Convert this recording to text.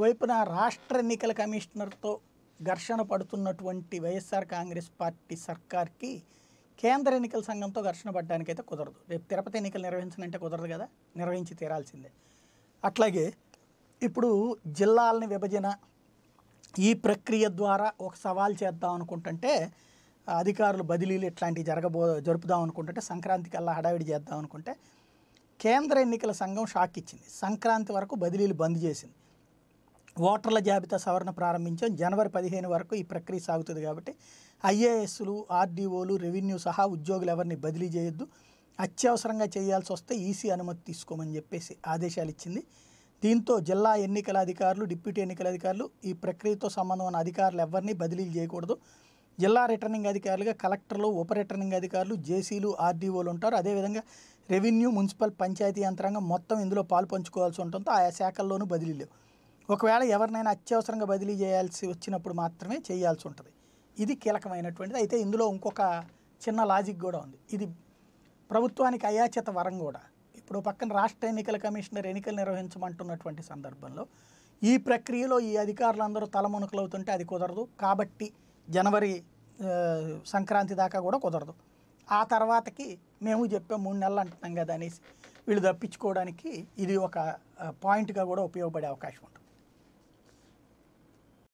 వైపున రాష్ట్ర ఎన్నికల కమిషనర్తో ఘర్షణ పడుతున్నటువంటి వైఎస్ఆర్ కాంగ్రెస్ పార్టీ సర్కార్కి కేంద్ర ఎన్నికల సంఘంతో ఘర్షణ పడ్డానికైతే కుదరదు రేపు తిరుపతి ఎన్నికలు నిర్వహించాలంటే కుదరదు కదా నిర్వహించి తీరాల్సిందే అట్లాగే ఇప్పుడు జిల్లాలని విభజన ఈ ప్రక్రియ ద్వారా ఒక సవాల్ చేద్దాం అనుకుంటుంటే అధికారులు బదిలీలు ఇట్లాంటివి జరగబో జరుపుదాం అనుకుంటుంటే సంక్రాంతికి అలా హడావిడి చేద్దాం అనుకుంటే కేంద్ర ఎన్నికల సంఘం షాక్ ఇచ్చింది సంక్రాంతి వరకు బదిలీలు బంద్ చేసింది ఓటర్ల జాబితా సవరణ ప్రారంభించాం జనవరి పదిహేను వరకు ఈ ప్రక్రియ సాగుతుంది కాబట్టి ఐఏఎస్లు ఆర్డీఓలు రెవెన్యూ సహా ఉద్యోగులు ఎవరిని బదిలీ చేయొద్దు అత్యవసరంగా చేయాల్సి వస్తే ఈసీ అనుమతి తీసుకోమని చెప్పేసి ఆదేశాలు ఇచ్చింది దీంతో జిల్లా ఎన్నికల అధికారులు డిప్యూటీ ఎన్నికల అధికారులు ఈ ప్రక్రియతో సంబంధం ఉన్న అధికారులు ఎవరిని బదిలీలు చేయకూడదు జిల్లా రిటర్నింగ్ అధికారులుగా కలెక్టర్లు ఉప రిటర్నింగ్ అధికారులు జేసీలు ఆర్డీఓలు ఉంటారు అదేవిధంగా రెవెన్యూ మున్సిపల్ పంచాయతీ యంత్రాంగం మొత్తం ఇందులో పాలు పంచుకోవాల్సి ఉంటుందో ఆయా శాఖల్లోనూ లేవు ఒకవేళ ఎవరినైనా అత్యవసరంగా బదిలీ చేయాల్సి వచ్చినప్పుడు మాత్రమే చేయాల్సి ఉంటుంది ఇది కీలకమైనటువంటిది అయితే ఇందులో ఇంకొక చిన్న లాజిక్ కూడా ఉంది ఇది ప్రభుత్వానికి అయాచిత వరం కూడా ఇప్పుడు పక్కన రాష్ట్ర ఎన్నికల కమిషనర్ ఎన్నికలు నిర్వహించమంటున్నటువంటి సందర్భంలో ఈ ప్రక్రియలో ఈ అధికారులందరూ అవుతుంటే అది కుదరదు కాబట్టి జనవరి సంక్రాంతి దాకా కూడా కుదరదు ఆ తర్వాతకి మేము చెప్పే మూడు నెలలు అంటున్నాం కదా అనేసి వీళ్ళు తప్పించుకోవడానికి ఇది ఒక పాయింట్గా కూడా ఉపయోగపడే అవకాశం ఉంటుంది